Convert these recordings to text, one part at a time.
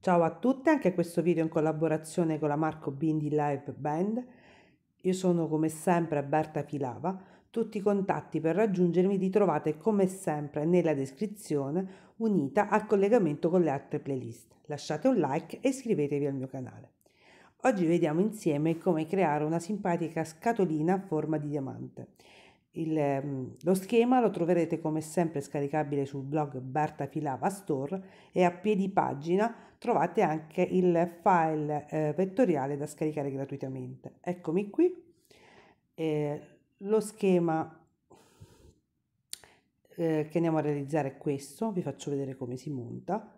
Ciao a tutte, anche questo video in collaborazione con la Marco Bindi Live Band. Io sono come sempre Berta Filava. Tutti i contatti per raggiungermi li trovate come sempre nella descrizione unita al collegamento con le altre playlist. Lasciate un like e iscrivetevi al mio canale. Oggi vediamo insieme come creare una simpatica scatolina a forma di diamante. Il, ehm, lo schema lo troverete come sempre scaricabile sul blog Berta Filava Store e a piedi pagina trovate anche il file eh, vettoriale da scaricare gratuitamente. Eccomi qui, eh, lo schema eh, che andiamo a realizzare è questo, vi faccio vedere come si monta.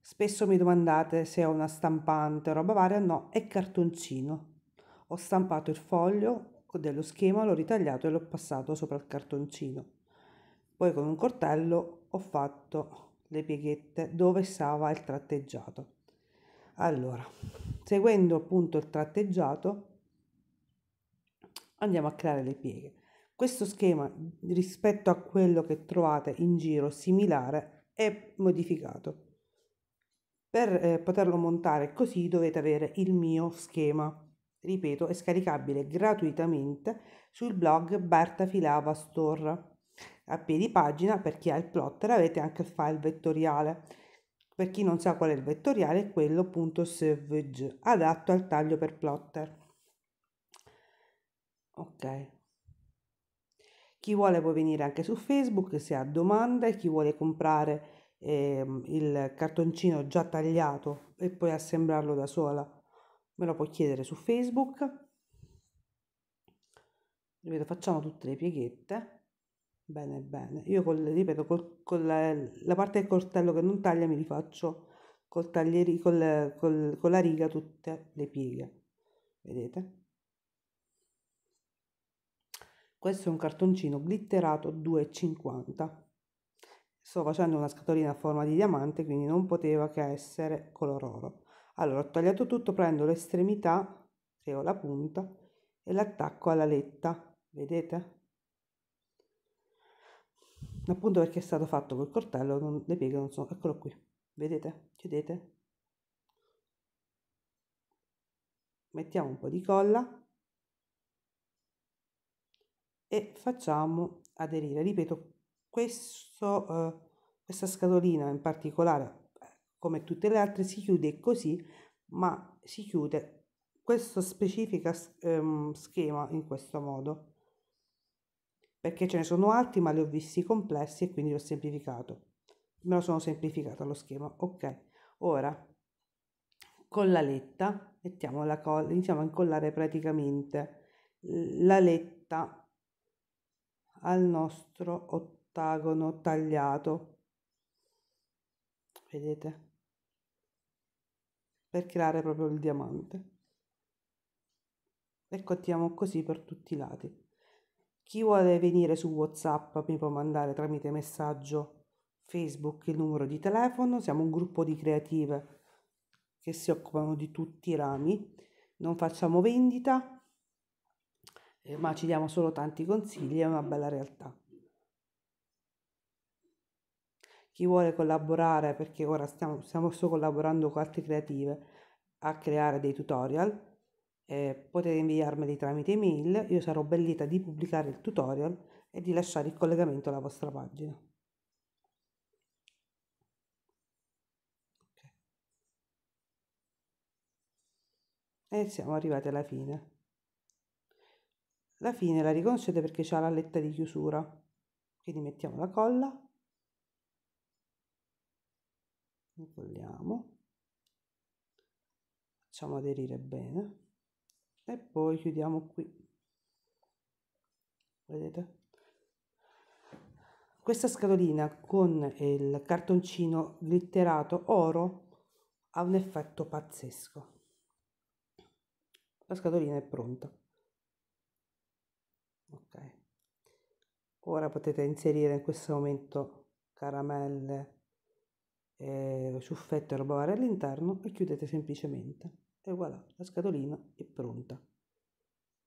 Spesso mi domandate se ho una stampante o roba varia, no, è cartoncino. Ho stampato il foglio, dello schema l'ho ritagliato e l'ho passato sopra il cartoncino. Poi con un coltello ho fatto le pieghette dove stava il tratteggiato. Allora, seguendo appunto il tratteggiato, andiamo a creare le pieghe. Questo schema rispetto a quello che trovate in giro similare è modificato. Per eh, poterlo montare così dovete avere il mio schema ripeto, è scaricabile gratuitamente sul blog Berta Filava Store. A piedi pagina, per chi ha il plotter, avete anche il file vettoriale. Per chi non sa qual è il vettoriale, è quello .savage, adatto al taglio per plotter. Ok. Chi vuole può venire anche su Facebook se ha domande, chi vuole comprare eh, il cartoncino già tagliato e poi assemblarlo da sola me lo puoi chiedere su Facebook. Ripeto, facciamo tutte le pieghette. Bene, bene. Io col, ripeto, col, con la, la, parte del coltello che non taglia mi rifaccio col taglieri, col, col, con la riga tutte le pieghe. Vedete? Questo è un cartoncino glitterato 2,50. Sto facendo una scatolina a forma di diamante, quindi non poteva che essere color oro. Allora, ho tagliato tutto, prendo l'estremità, che ho la punta e l'attacco alla letta, vedete? Appunto perché è stato fatto col coltello, non, le pieghe non sono, eccolo qui, vedete? Chiudete? Mettiamo un po' di colla e facciamo aderire. Ripeto, questo, eh, questa scatolina in particolare come tutte le altre si chiude così, ma si chiude questo specifico ehm, schema in questo modo perché ce ne sono altri ma li ho visti complessi e quindi l'ho semplificato me lo sono semplificato lo schema ok ora con la letta mettiamo la colla iniziamo a incollare praticamente la letta al nostro ottagono tagliato vedete per creare proprio il diamante e continuiamo così per tutti i lati chi vuole venire su whatsapp mi può mandare tramite messaggio facebook il numero di telefono siamo un gruppo di creative che si occupano di tutti i rami non facciamo vendita eh, ma ci diamo solo tanti consigli è una bella realtà chi vuole collaborare, perché ora stiamo, stiamo solo collaborando con altre creative a creare dei tutorial, eh, potete inviarmeli tramite email, io sarò ben lieta di pubblicare il tutorial e di lasciare il collegamento alla vostra pagina. E siamo arrivati alla fine. La fine la riconoscete perché c'è la letta di chiusura, quindi mettiamo la colla incolliamo facciamo aderire bene e poi chiudiamo qui vedete questa scatolina con il cartoncino glitterato oro ha un effetto pazzesco la scatolina è pronta ok ora potete inserire in questo momento caramelle eh, suffetto e roba varia all'interno e chiudete semplicemente. E voilà, la scatolina è pronta.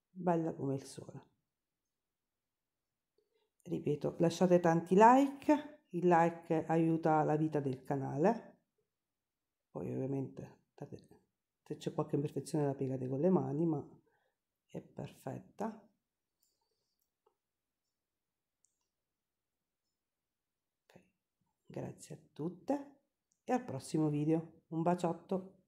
Bella come il sole. Ripeto, lasciate tanti like, il like aiuta la vita del canale. Poi ovviamente se c'è qualche imperfezione la piegate con le mani, ma è perfetta. Grazie a tutte e al prossimo video. Un baciotto!